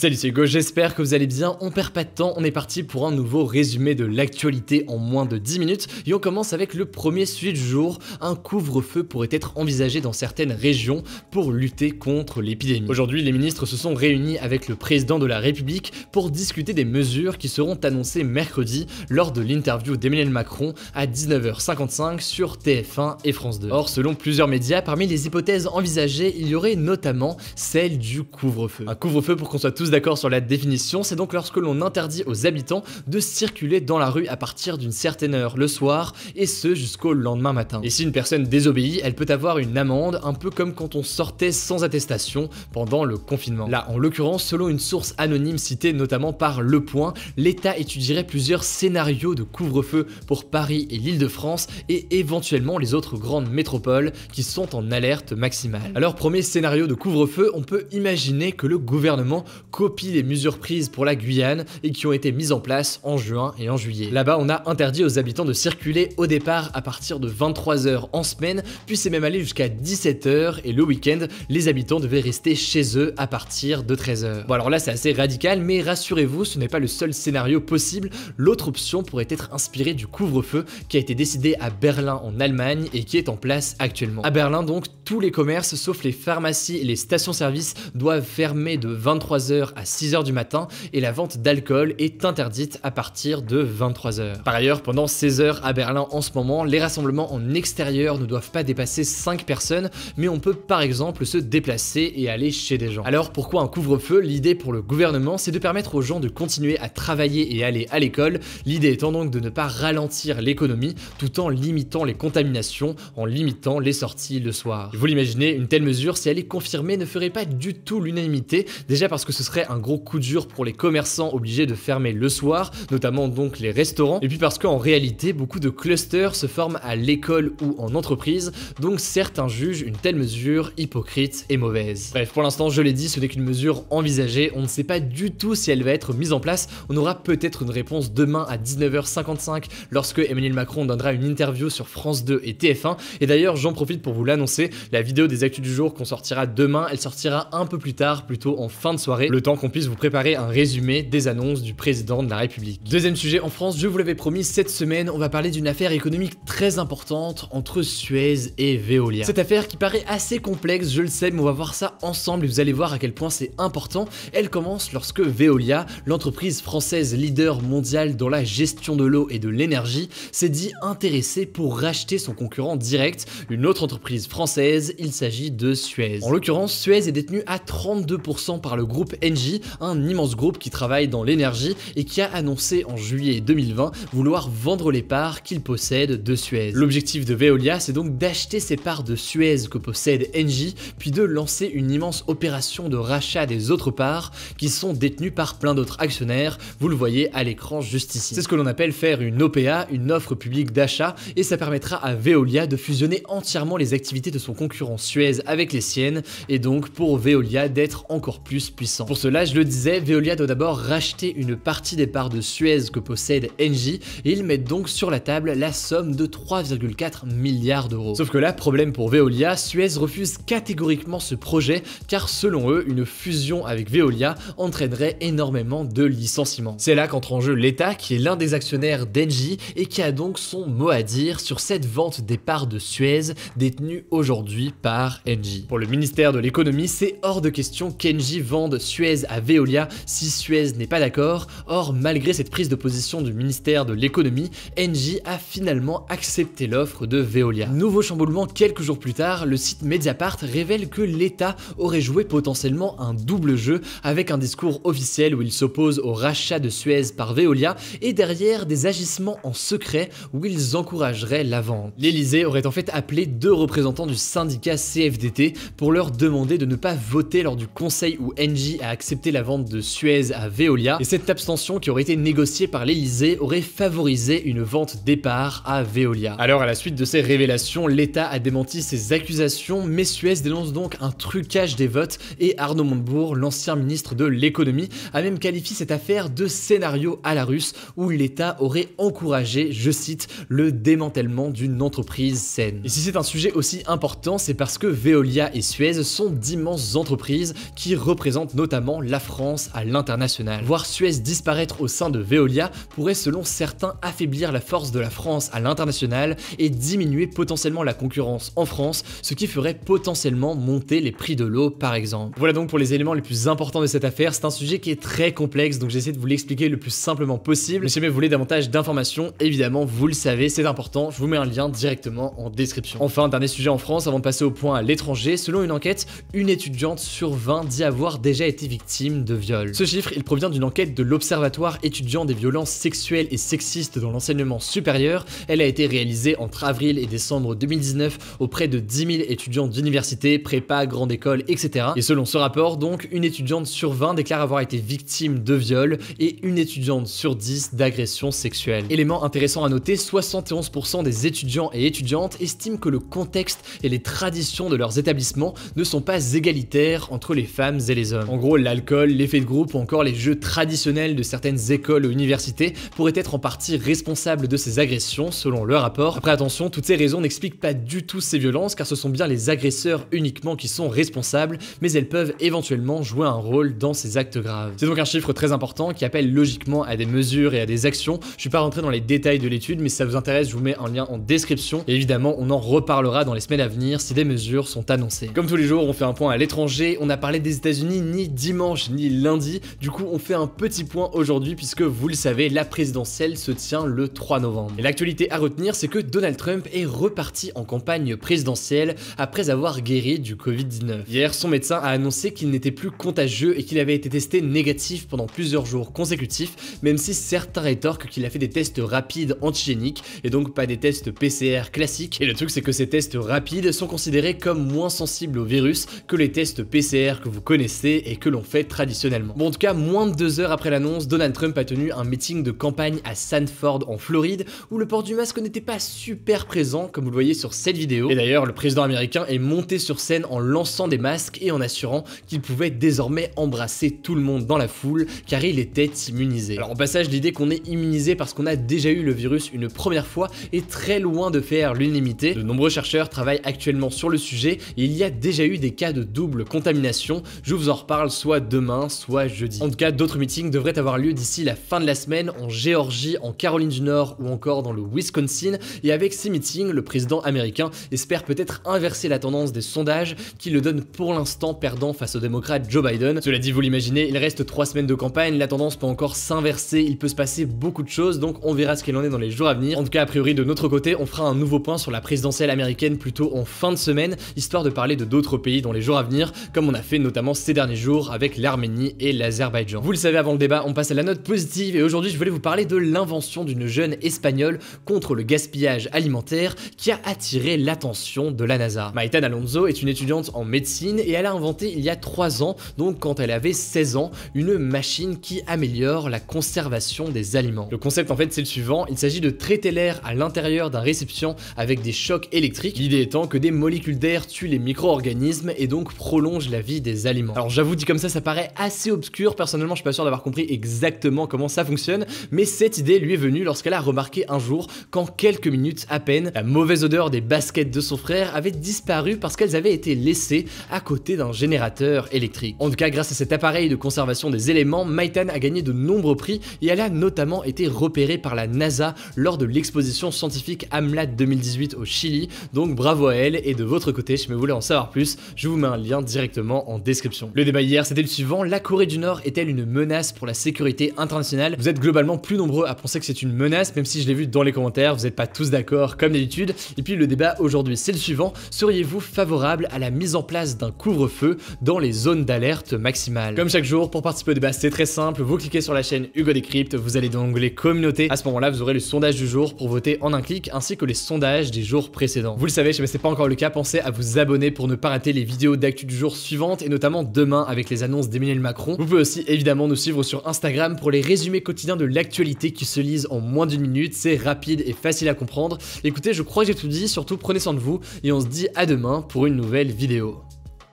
Salut, c'est Hugo, j'espère que vous allez bien. On perd pas de temps, on est parti pour un nouveau résumé de l'actualité en moins de 10 minutes. Et on commence avec le premier sujet du jour. Un couvre-feu pourrait être envisagé dans certaines régions pour lutter contre l'épidémie. Aujourd'hui, les ministres se sont réunis avec le président de la République pour discuter des mesures qui seront annoncées mercredi lors de l'interview d'Emmanuel Macron à 19h55 sur TF1 et France 2. Or, selon plusieurs médias, parmi les hypothèses envisagées, il y aurait notamment celle du couvre-feu. Un couvre-feu pour qu'on soit tous d'accord sur la définition, c'est donc lorsque l'on interdit aux habitants de circuler dans la rue à partir d'une certaine heure le soir, et ce jusqu'au lendemain matin. Et si une personne désobéit, elle peut avoir une amende, un peu comme quand on sortait sans attestation pendant le confinement. Là, en l'occurrence, selon une source anonyme citée notamment par Le Point, l'État étudierait plusieurs scénarios de couvre-feu pour Paris et l'Île-de-France et éventuellement les autres grandes métropoles qui sont en alerte maximale. Alors premier scénario de couvre-feu, on peut imaginer que le gouvernement copie des mesures prises pour la Guyane et qui ont été mises en place en juin et en juillet. Là-bas, on a interdit aux habitants de circuler au départ à partir de 23h en semaine, puis c'est même allé jusqu'à 17h et le week-end, les habitants devaient rester chez eux à partir de 13h. Bon alors là, c'est assez radical, mais rassurez-vous, ce n'est pas le seul scénario possible. L'autre option pourrait être inspirée du couvre-feu qui a été décidé à Berlin en Allemagne et qui est en place actuellement. À Berlin donc, tous les commerces sauf les pharmacies et les stations-service doivent fermer de 23h à 6h du matin et la vente d'alcool est interdite à partir de 23h. Par ailleurs, pendant 16 heures à Berlin en ce moment, les rassemblements en extérieur ne doivent pas dépasser 5 personnes, mais on peut par exemple se déplacer et aller chez des gens. Alors pourquoi un couvre-feu L'idée pour le gouvernement, c'est de permettre aux gens de continuer à travailler et aller à l'école, l'idée étant donc de ne pas ralentir l'économie tout en limitant les contaminations, en limitant les sorties le soir. Vous l'imaginez, une telle mesure, si elle est confirmée, ne ferait pas du tout l'unanimité, déjà parce que ce serait serait un gros coup dur pour les commerçants obligés de fermer le soir, notamment donc les restaurants, et puis parce qu'en réalité, beaucoup de clusters se forment à l'école ou en entreprise, donc certains jugent une telle mesure hypocrite et mauvaise. Bref, pour l'instant, je l'ai dit, ce n'est qu'une mesure envisagée, on ne sait pas du tout si elle va être mise en place, on aura peut-être une réponse demain à 19h55 lorsque Emmanuel Macron donnera une interview sur France 2 et TF1, et d'ailleurs, j'en profite pour vous l'annoncer, la vidéo des actus du jour qu'on sortira demain, elle sortira un peu plus tard, plutôt en fin de soirée temps qu'on puisse vous préparer un résumé des annonces du président de la République. Deuxième sujet, en France, je vous l'avais promis, cette semaine, on va parler d'une affaire économique très importante entre Suez et Veolia. Cette affaire qui paraît assez complexe, je le sais, mais on va voir ça ensemble et vous allez voir à quel point c'est important. Elle commence lorsque Veolia, l'entreprise française leader mondial dans la gestion de l'eau et de l'énergie, s'est dit intéressée pour racheter son concurrent direct, une autre entreprise française, il s'agit de Suez. En l'occurrence, Suez est détenue à 32% par le groupe Engie, un immense groupe qui travaille dans l'énergie et qui a annoncé en juillet 2020 vouloir vendre les parts qu'il possède de Suez. L'objectif de Veolia, c'est donc d'acheter ces parts de Suez que possède Engie, puis de lancer une immense opération de rachat des autres parts qui sont détenues par plein d'autres actionnaires, vous le voyez à l'écran juste ici. C'est ce que l'on appelle faire une OPA, une offre publique d'achat, et ça permettra à Veolia de fusionner entièrement les activités de son concurrent Suez avec les siennes, et donc pour Veolia d'être encore plus puissant cela, je le disais, Veolia doit d'abord racheter une partie des parts de Suez que possède Engie et ils mettent donc sur la table la somme de 3,4 milliards d'euros. Sauf que là, problème pour Veolia, Suez refuse catégoriquement ce projet car selon eux, une fusion avec Veolia entraînerait énormément de licenciements. C'est là qu'entre en jeu l'État qui est l'un des actionnaires d'Engie et qui a donc son mot à dire sur cette vente des parts de Suez détenues aujourd'hui par Engie. Pour le ministère de l'économie, c'est hors de question qu'Engie vende Suez à Veolia si Suez n'est pas d'accord. Or, malgré cette prise de position du ministère de l'économie, Engie a finalement accepté l'offre de Veolia. Nouveau chamboulement quelques jours plus tard, le site Mediapart révèle que l'État aurait joué potentiellement un double jeu avec un discours officiel où il s'oppose au rachat de Suez par Veolia et derrière des agissements en secret où ils encourageraient la vente. L'Elysée aurait en fait appelé deux représentants du syndicat CFDT pour leur demander de ne pas voter lors du conseil où Engie a accepté la vente de Suez à Veolia, et cette abstention qui aurait été négociée par l'Elysée aurait favorisé une vente départ à Veolia. Alors à la suite de ces révélations, l'État a démenti ces accusations, mais Suez dénonce donc un trucage des votes, et Arnaud Montebourg, l'ancien ministre de l'économie, a même qualifié cette affaire de scénario à la russe, où l'État aurait encouragé, je cite, le démantèlement d'une entreprise saine. Et si c'est un sujet aussi important, c'est parce que Veolia et Suez sont d'immenses entreprises qui représentent notamment la France à l'international. Voir Suez disparaître au sein de Veolia pourrait selon certains affaiblir la force de la France à l'international et diminuer potentiellement la concurrence en France, ce qui ferait potentiellement monter les prix de l'eau par exemple. Voilà donc pour les éléments les plus importants de cette affaire, c'est un sujet qui est très complexe donc j'essaie de vous l'expliquer le plus simplement possible. Mais si jamais vous voulez davantage d'informations, évidemment vous le savez, c'est important, je vous mets un lien directement en description. Enfin, dernier sujet en France avant de passer au point à l'étranger, selon une enquête, une étudiante sur 20 dit avoir déjà été victimes de viol. Ce chiffre, il provient d'une enquête de l'Observatoire étudiant des violences sexuelles et sexistes dans l'enseignement supérieur. Elle a été réalisée entre avril et décembre 2019 auprès de 10 000 étudiants d'université, prépa, grande école, etc. Et selon ce rapport, donc, une étudiante sur 20 déclare avoir été victime de viol et une étudiante sur 10 d'agression sexuelle. Élément intéressant à noter, 71% des étudiants et étudiantes estiment que le contexte et les traditions de leurs établissements ne sont pas égalitaires entre les femmes et les hommes. En gros, l'alcool, l'effet de groupe ou encore les jeux traditionnels de certaines écoles ou universités pourraient être en partie responsables de ces agressions, selon le rapport. Après attention, toutes ces raisons n'expliquent pas du tout ces violences car ce sont bien les agresseurs uniquement qui sont responsables, mais elles peuvent éventuellement jouer un rôle dans ces actes graves. C'est donc un chiffre très important qui appelle logiquement à des mesures et à des actions. Je suis pas rentré dans les détails de l'étude, mais si ça vous intéresse, je vous mets un lien en description. Et évidemment, on en reparlera dans les semaines à venir si des mesures sont annoncées. Comme tous les jours, on fait un point à l'étranger. On a parlé des États-Unis ni dimanche ni lundi. Du coup, on fait un petit point aujourd'hui puisque vous le savez, la présidentielle se tient le 3 novembre. Et l'actualité à retenir, c'est que Donald Trump est reparti en campagne présidentielle après avoir guéri du Covid-19. Hier, son médecin a annoncé qu'il n'était plus contagieux et qu'il avait été testé négatif pendant plusieurs jours consécutifs, même si certains rétorquent qu'il a fait des tests rapides antigéniques et donc pas des tests PCR classiques. Et le truc, c'est que ces tests rapides sont considérés comme moins sensibles au virus que les tests PCR que vous connaissez et que l'on fait traditionnellement. Bon, en tout cas, moins de deux heures après l'annonce, Donald Trump a tenu un meeting de campagne à Sanford en Floride où le port du masque n'était pas super présent comme vous le voyez sur cette vidéo. Et d'ailleurs, le président américain est monté sur scène en lançant des masques et en assurant qu'il pouvait désormais embrasser tout le monde dans la foule car il était immunisé. Alors, en passage, l'idée qu'on est immunisé parce qu'on a déjà eu le virus une première fois est très loin de faire l'unanimité. De nombreux chercheurs travaillent actuellement sur le sujet et il y a déjà eu des cas de double contamination. Je vous en reparle soit soit demain, soit jeudi. En tout cas, d'autres meetings devraient avoir lieu d'ici la fin de la semaine en Géorgie, en Caroline du Nord ou encore dans le Wisconsin. Et avec ces meetings, le président américain espère peut-être inverser la tendance des sondages qui le donnent pour l'instant perdant face au démocrate Joe Biden. Cela dit, vous l'imaginez, il reste trois semaines de campagne, la tendance peut encore s'inverser, il peut se passer beaucoup de choses, donc on verra ce qu'il en est dans les jours à venir. En tout cas, a priori, de notre côté, on fera un nouveau point sur la présidentielle américaine plutôt en fin de semaine, histoire de parler de d'autres pays dans les jours à venir, comme on a fait notamment ces derniers jours avec avec l'Arménie et l'Azerbaïdjan. Vous le savez, avant le débat, on passe à la note positive et aujourd'hui je voulais vous parler de l'invention d'une jeune espagnole contre le gaspillage alimentaire qui a attiré l'attention de la NASA. Maïtan Alonso est une étudiante en médecine et elle a inventé il y a 3 ans, donc quand elle avait 16 ans, une machine qui améliore la conservation des aliments. Le concept en fait c'est le suivant, il s'agit de traiter l'air à l'intérieur d'un récipient avec des chocs électriques, l'idée étant que des molécules d'air tuent les micro-organismes et donc prolongent la vie des aliments. Alors j'avoue dit comme ça ça paraît assez obscur. Personnellement, je suis pas sûr d'avoir compris exactement comment ça fonctionne, mais cette idée lui est venue lorsqu'elle a remarqué un jour qu'en quelques minutes à peine, la mauvaise odeur des baskets de son frère avait disparu parce qu'elles avaient été laissées à côté d'un générateur électrique. En tout cas, grâce à cet appareil de conservation des éléments, Maitan a gagné de nombreux prix et elle a notamment été repérée par la NASA lors de l'exposition scientifique AMLAT 2018 au Chili. Donc bravo à elle et de votre côté, si vous voulez en savoir plus, je vous mets un lien directement en description. Le débat hier, c'était le suivant, la Corée du Nord est-elle une menace pour la sécurité internationale Vous êtes globalement plus nombreux à penser que c'est une menace, même si je l'ai vu dans les commentaires, vous n'êtes pas tous d'accord comme d'habitude. Et puis le débat aujourd'hui, c'est le suivant, seriez-vous favorable à la mise en place d'un couvre-feu dans les zones d'alerte maximale Comme chaque jour, pour participer au débat, c'est très simple, vous cliquez sur la chaîne Hugo Décrypte, vous allez dans l'onglet communauté, à ce moment-là, vous aurez le sondage du jour pour voter en un clic, ainsi que les sondages des jours précédents. Vous le savez, si c'est pas encore le cas, pensez à vous abonner pour ne pas rater les vidéos d'actu du jour suivante, et notamment demain avec les annonces d'Emmanuel Macron. Vous pouvez aussi évidemment nous suivre sur Instagram pour les résumés quotidiens de l'actualité qui se lisent en moins d'une minute. C'est rapide et facile à comprendre. Écoutez, je crois que j'ai tout dit, surtout prenez soin de vous et on se dit à demain pour une nouvelle vidéo.